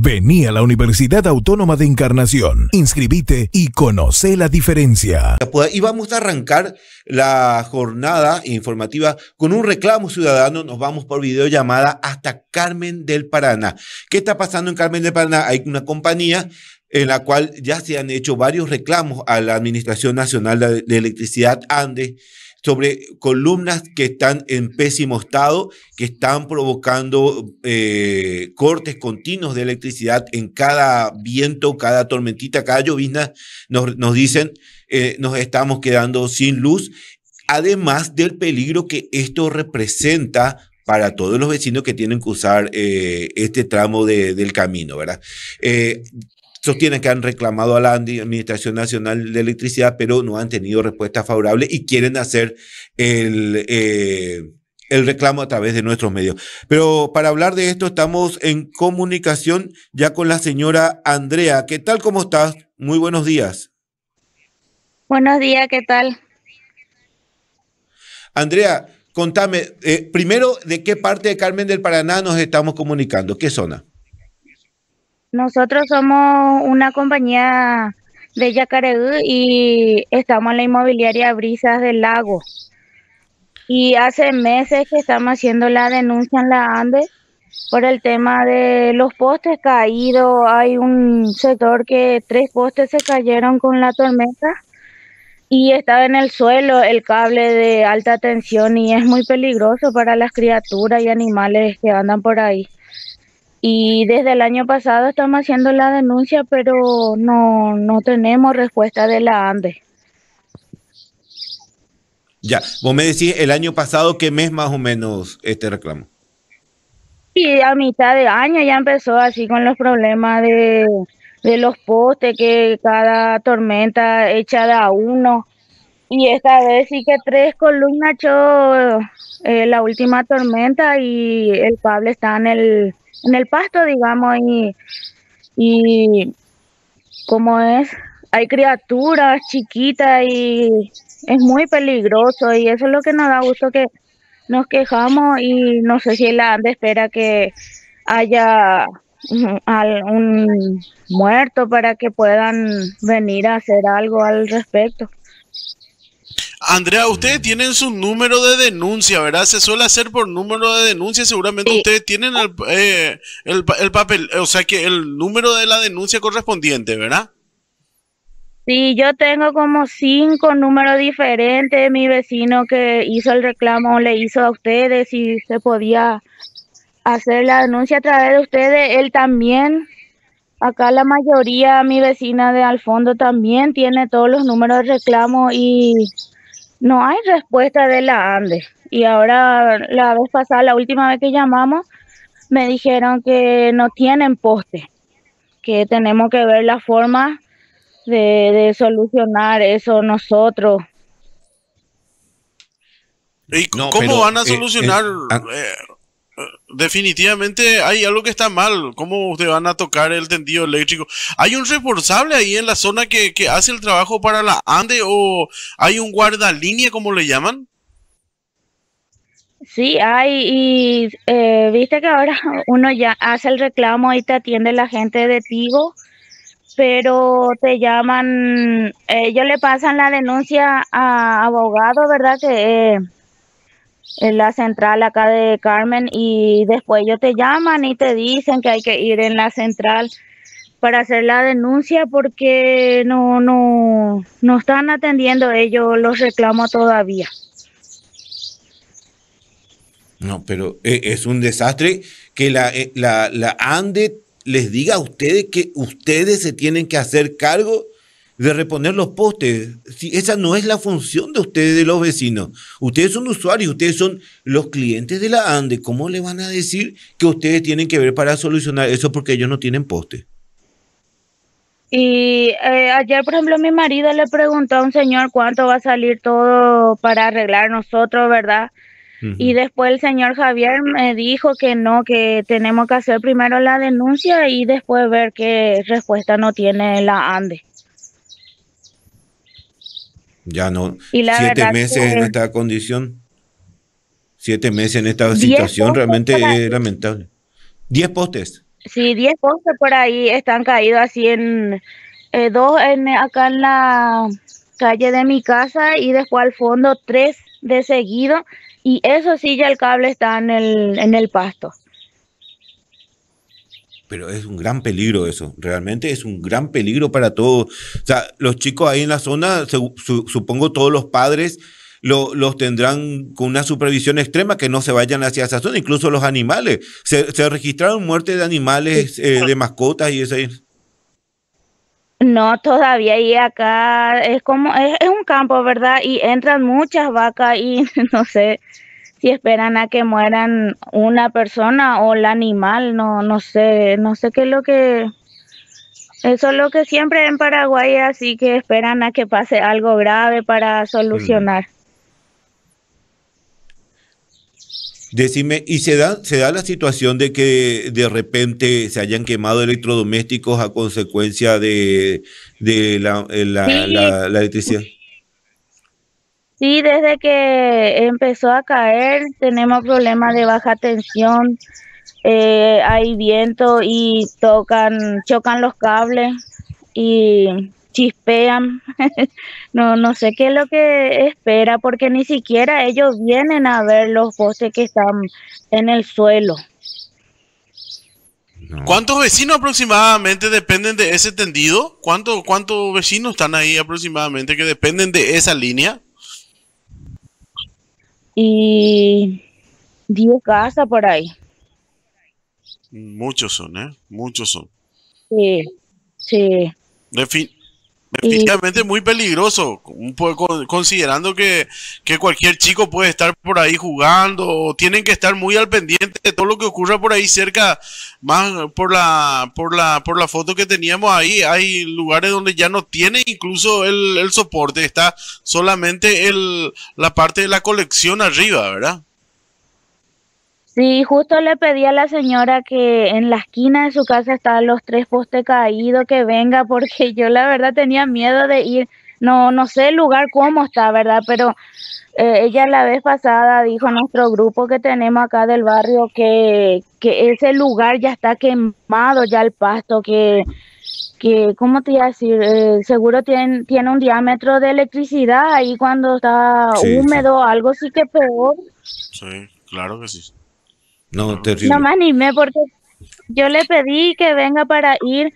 Vení a la Universidad Autónoma de Encarnación, inscribite y conoce la diferencia. Y pues, vamos a arrancar la jornada informativa con un reclamo ciudadano. Nos vamos por videollamada hasta Carmen del Paraná. ¿Qué está pasando en Carmen del Paraná? Hay una compañía en la cual ya se han hecho varios reclamos a la Administración Nacional de Electricidad Andes sobre columnas que están en pésimo estado, que están provocando eh, cortes continuos de electricidad en cada viento, cada tormentita, cada llovizna, nos, dicen, eh, nos estamos quedando sin luz, además del peligro que esto representa para todos los vecinos que tienen que usar eh, este tramo del camino, ¿verdad? tienen que han reclamado a la Administración Nacional de Electricidad, pero no han tenido respuesta favorable y quieren hacer el... Eh, el reclamo a través de nuestros medios. Pero para hablar de esto estamos en comunicación ya con la señora Andrea. ¿Qué tal? ¿Cómo estás? Muy buenos días. Buenos días, ¿qué tal? Andrea, contame, eh, primero, ¿de qué parte de Carmen del Paraná nos estamos comunicando? ¿Qué zona? Nosotros somos una compañía de Yacareú y estamos en la inmobiliaria Brisas del Lago. Y hace meses que estamos haciendo la denuncia en la ANDE por el tema de los postes caídos. Hay un sector que tres postes se cayeron con la tormenta y estaba en el suelo el cable de alta tensión y es muy peligroso para las criaturas y animales que andan por ahí. Y desde el año pasado estamos haciendo la denuncia, pero no, no tenemos respuesta de la ANDE. Ya, vos me decís el año pasado, ¿qué mes más o menos este reclamo? Y a mitad de año ya empezó así con los problemas de, los postes, que cada tormenta echa a uno. Y esta vez sí que tres columnas echó eh, la última tormenta y el cable está en el en el pasto, digamos, y, y como es, hay criaturas chiquitas y es muy peligroso y eso es lo que nos da gusto que nos quejamos y no sé si la ANDE espera que haya un muerto para que puedan venir a hacer algo al respecto. Andrea, ustedes tienen su número de denuncia, ¿verdad? Se suele hacer por número de denuncia. Seguramente ustedes tienen el, eh, el, papel, o sea que el número de la denuncia correspondiente, ¿verdad? Sí, yo tengo como cinco números diferentes mi vecino que hizo el reclamo, le hizo a ustedes y se podía hacer la denuncia a través de ustedes. Él también Acá la mayoría, mi vecina de al fondo también tiene todos los números de reclamo y no hay respuesta de la Andes. Y ahora, la vez pasada, la última vez que llamamos, me dijeron que no tienen poste, que tenemos que ver la forma de, solucionar eso nosotros. ¿Y cómo van a eh, solucionar? Eh, ah, eh, definitivamente hay algo que está mal. ¿Cómo te van a tocar el tendido eléctrico? ¿Hay un responsable ahí en la zona que, hace el trabajo para la ANDE o hay un guardalínea, como le llaman? Sí, hay, y eh, viste que ahora uno ya hace el reclamo y te atiende la gente de Tigo, pero te llaman, eh, ellos le pasan la denuncia a abogado, ¿verdad? Que eh, en la central acá de Carmen y después ellos te llaman y te dicen que hay que ir en la central para hacer la denuncia porque no, no, no están atendiendo ellos los reclamos todavía. No, pero eh, es un desastre que la, eh, la, la ANDE les diga a ustedes que ustedes se tienen que hacer cargo de reponer los postes. Si esa no es la función de ustedes, de los vecinos. Ustedes son usuarios, ustedes son los clientes de la ANDE. ¿Cómo le van a decir que ustedes tienen que ver para solucionar eso porque ellos no tienen postes? Y eh, ayer, por ejemplo, mi marido le preguntó a un señor cuánto va a salir todo para arreglar nosotros, ¿verdad? Y después el señor Javier me dijo que no, que tenemos que hacer primero la denuncia y después ver qué respuesta no tiene la ANDE. Ya no. siete meses en esta condición, siete meses en esta situación realmente es lamentable. Diez postes. Sí, diez postes por ahí están caídos así en eh, dos en, acá en la calle de mi casa y después al fondo tres de seguido y eso sí ya el cable está en el, en el pasto. Pero es un gran peligro eso, realmente es un gran peligro para todos. O sea, los chicos ahí en la zona, supongo todos los padres los tendrán con una supervisión extrema, que no se vayan hacia esa zona, incluso los animales. Se, registraron muertes de animales, eh, de mascotas y eso. No, todavía ahí acá es como, es, es un campo, ¿verdad? Y entran muchas vacas y no sé, si esperan a que mueran una persona o el animal, no, no sé, no sé qué es lo que... Eso es lo que siempre en Paraguay, así que esperan a que pase algo grave para solucionar. Mm. Decime, ¿y se da, se da la situación de que de repente se hayan quemado electrodomésticos a consecuencia de, eh, la, la electricidad? Sí, desde que empezó a caer tenemos problemas de baja tensión, eh, hay viento y tocan, chocan los cables y chispean. no, no sé qué es lo que espera porque ni siquiera ellos vienen a ver los postes que están en el suelo. ¿Cuántos vecinos aproximadamente dependen de ese tendido? ¿Cuánto, ¿Cuántos vecinos están ahí aproximadamente que dependen de esa línea? y dio casa por ahí. Muchos son, ¿eh? Muchos son. Sí, sí. fin efectivamente muy peligroso, un considerando que, cualquier chico puede estar por ahí jugando, o tienen que estar muy al pendiente de todo lo que ocurra por ahí cerca, más por la, por la, por la foto que teníamos ahí, hay lugares donde ya no tiene incluso el, el soporte, está solamente el, la parte de la colección arriba, ¿verdad? Sí, justo le pedí a la señora que en la esquina de su casa estaban los tres postes caídos, que venga, porque yo la verdad tenía miedo de ir. No, no sé el lugar cómo está, ¿verdad? Pero eh, ella la vez pasada dijo a nuestro grupo que tenemos acá del barrio que, ese lugar ya está quemado, ya el pasto, que, que ¿cómo te iba a decir? Eh, seguro tiene, tiene un diámetro de electricidad ahí cuando está húmedo, algo sí que peor. Sí, claro que sí. No, terrible. No me porque yo le pedí que venga para ir,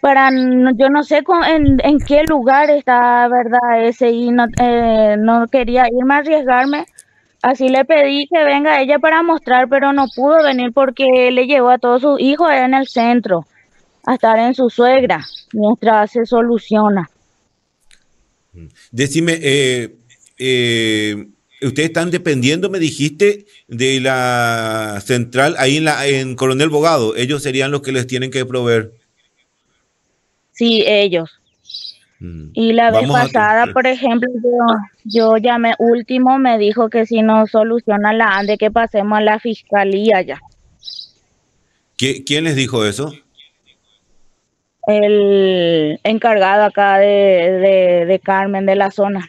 para yo no sé en, qué lugar está, ¿verdad? Ese y no, eh, no quería irme a arriesgarme. Así le pedí que venga ella para mostrar, pero no pudo venir porque le llevó a todos sus hijos en el centro a estar en su suegra mientras se soluciona. Mm. Decime, eh, eh ustedes están dependiendo, me dijiste, de la central ahí en, la, en Coronel Bogado. Ellos serían los que les tienen que proveer. Sí, ellos. Mm. Y la vez pasada, por ejemplo, yo, llamé último, me dijo que si no soluciona la ANDE, que pasemos a la fiscalía ya. ¿Quién les dijo eso? El encargado acá de Carmen de la zona.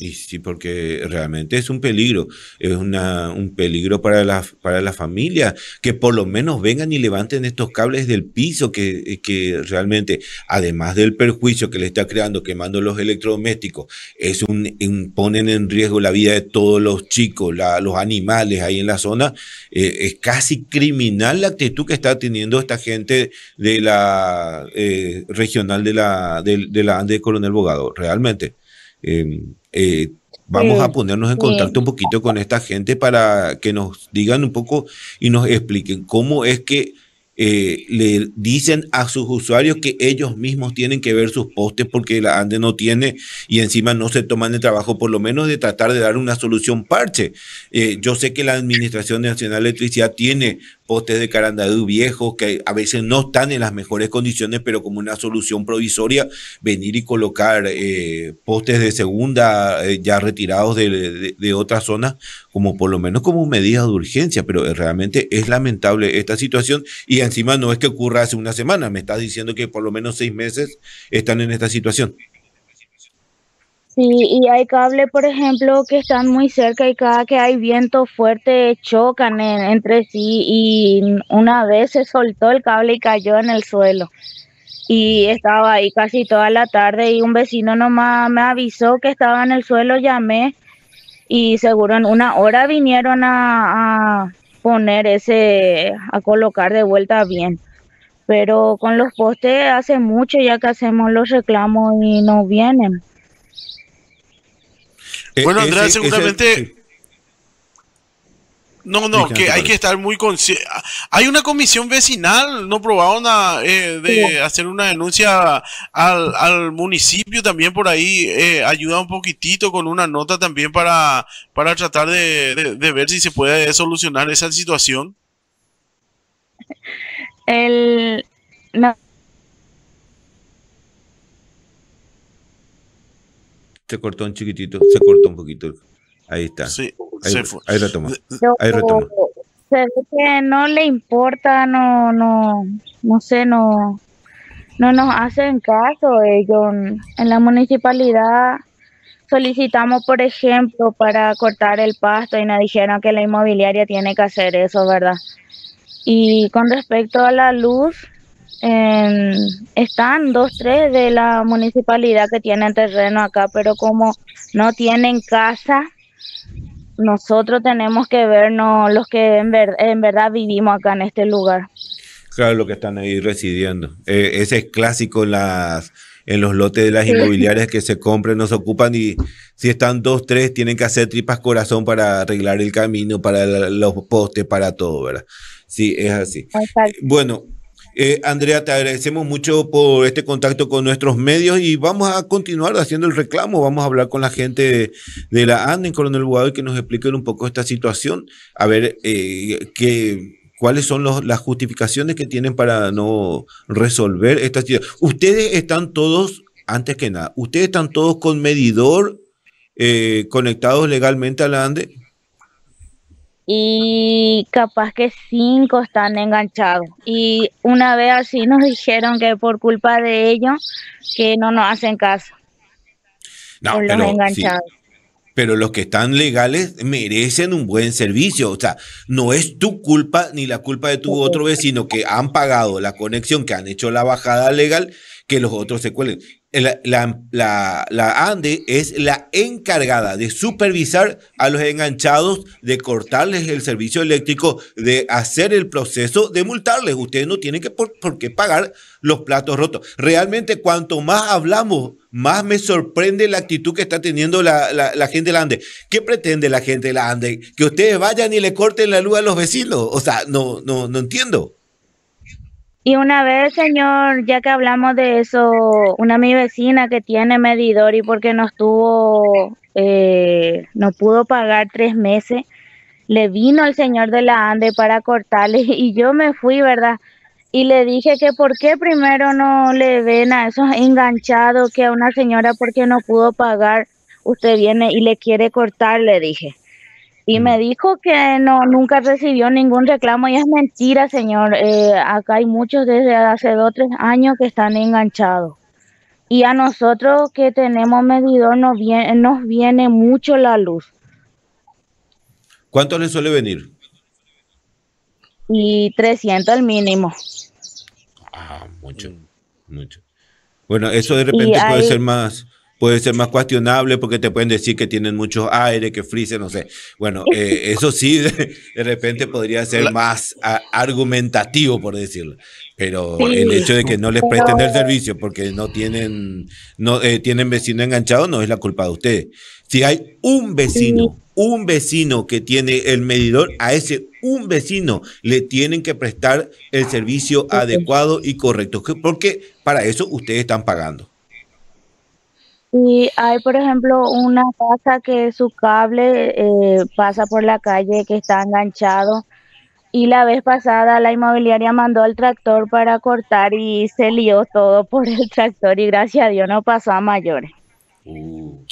Y sí, porque realmente es un peligro, es una, un peligro para la, para la familia, que por lo menos vengan y levanten estos cables del piso, que, eh, que realmente, además del perjuicio que le está creando quemando los electrodomésticos, es un, ponen en riesgo la vida de todos los chicos, los animales ahí en la zona. Eh, es casi criminal la actitud que está teniendo esta gente de la eh, regional de la, de, de la Andes Coronel Bogado, realmente. Eh, eh, vamos a ponernos en contacto un poquito con esta gente para que nos digan un poco y nos expliquen cómo es que eh, le dicen a sus usuarios que ellos mismos tienen que ver sus postes porque la ANDE no tiene y encima no se toman el trabajo por lo menos de tratar de dar una solución parche. Eh, yo sé que la Administración Nacional de Electricidad tiene postes de Carandadú viejos que a veces no están en las mejores condiciones, pero como una solución provisoria, venir y colocar eh, postes de segunda eh, ya retirados de, de, de otras zonas, como por lo menos como medida de urgencia, pero eh, realmente es lamentable esta situación y encima no es que ocurra hace una semana, me estás diciendo que por lo menos seis meses están en esta situación. Sí, y hay cables, por ejemplo, que están muy cerca y cada que hay viento fuerte chocan entre sí y una vez se soltó el cable y cayó en el suelo. Y estaba ahí casi toda la tarde y un vecino nomás me avisó que estaba en el suelo, llamé y seguro en una hora vinieron a poner ese, a colocar de vuelta bien pero con los postes hace mucho ya que hacemos los reclamos y no vienen. Eh, bueno, Andrés, seguramente... No, no, que hay que estar muy consciente. Hay una comisión vecinal, no probaron a, eh, de hacer una denuncia al, municipio también por ahí, eh, ayuda un poquitito con una nota también para, para tratar de, ver si se puede solucionar esa situación. El, Se cortó un chiquitito, se cortó un poquito. Ahí está. Sí, ahí, se fue. retoma. ahí retoma. Se ve que no le importa, no, no, no sé, no, no nos hacen caso. Ellos en la municipalidad solicitamos, por ejemplo, para cortar el pasto y nos dijeron que la inmobiliaria tiene que hacer eso, ¿verdad? Y con respecto a la luz, Em, están dos, tres de la municipalidad que tienen terreno acá, pero como no tienen casa, nosotros tenemos que vernos los que en, verdad vivimos acá en este lugar. Claro, los que están ahí residiendo. E-, ese es clásico en las en los lotes de las inmobiliarias que se compran, se ocupan y si están dos, tres, tienen que hacer tripas corazón para arreglar el camino, para los postes, para todo, ¿verdad? Sí, es así. Bueno, eh, Andrea, te agradecemos mucho por este contacto con nuestros medios y vamos a continuar haciendo el reclamo. Vamos a hablar con la gente de, la ANDE, Coronel Bugado, y que nos expliquen un poco esta situación, a ver eh, qué cuáles son las justificaciones que tienen para no resolver esta situación. Ustedes están todos, antes que nada, ustedes están todos con medidor eh, conectados legalmente a la ANDE y capaz que cinco están enganchados. Y una vez así nos dijeron que por culpa de ellos que no nos hacen caso. No, pero, enganchados. Pero los que están legales merecen un buen servicio. O sea, no es tu culpa ni la culpa de tu otro vecino que han pagado la conexión, que han hecho la bajada legal, que los otros se cuelen. Eh, la, ANDE es la encargada de supervisar a los enganchados, de cortarles el servicio eléctrico, de hacer el proceso, de multarles. Ustedes no tienen que por, qué pagar los platos rotos. Realmente, cuanto más hablamos, más me sorprende la actitud que está teniendo la, la, gente de la ANDE. ¿Qué pretende la gente de la ANDE? Que ustedes vayan y le corten la luz a los vecinos. O sea, no, no, no entiendo. Y una vez, señor, ya que hablamos de eso, una mi vecina que tiene medidor y porque no estuvo, eh, no pudo pagar tres meses, le vino el señor de la ANDE para cortarle y yo me fui, ¿verdad? Y le dije que por qué primero no le ven a esos enganchados que a una señora porque no pudo pagar, usted viene y le quiere cortar, le dije. Y me mm. dijo que no nunca recibió ningún reclamo y es mentira, señor. Eh, acá hay muchos desde hace dos o tres años que están enganchados. Y a nosotros que tenemos medidor nos viene, nos viene mucho la luz. ¿Cuánto le suele venir? Y 300 al mínimo. Ah, mucho, mm. mucho. Bueno, eso de repente puede ser más, puede ser más cuestionable porque te pueden decir que tienen mucho aire, que frise, no sé. Bueno, eh, eso sí, de, repente podría ser más argumentativo, por decirlo. Pero el hecho de que no les presten el servicio porque no tienen, no, eh, tienen vecino enganchado no es la culpa de ustedes. Si hay un vecino, un vecino que tiene el medidor, a ese un vecino le tienen que prestar el servicio adecuado y correcto, porque para eso ustedes están pagando. Y hay, por ejemplo, una casa que su cable eh, pasa por la calle que está enganchado. Y la vez pasada la inmobiliaria mandó al tractor para cortar y se lió todo por el tractor y gracias a Dios no pasó a mayores. Uh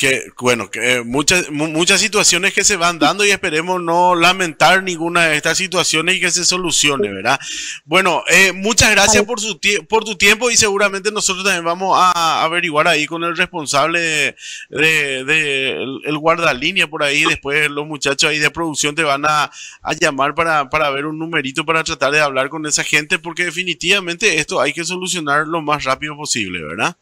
que bueno, que eh, muchas, muchas situaciones que se van dando y esperemos no lamentar ninguna de estas situaciones y que se solucione, ¿verdad? Bueno, eh, muchas gracias por, su por tu tiempo y seguramente nosotros también vamos a averiguar ahí con el responsable de, de, el, guardalínea por ahí, después los muchachos ahí de producción te van a, a llamar para, para ver un numerito para tratar de hablar con esa gente porque definitivamente esto hay que solucionar lo más rápido posible, ¿verdad?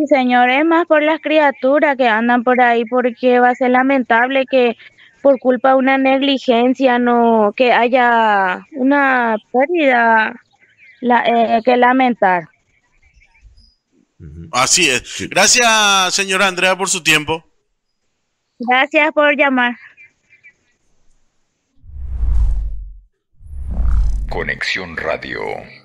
Sí, señor, es más por las criaturas que andan por ahí, porque va a ser lamentable que por culpa de una negligencia no que haya una pérdida eh, que lamentar. Así es. Gracias, señora Andrea, por su tiempo. Gracias por llamar. Conexión Radio.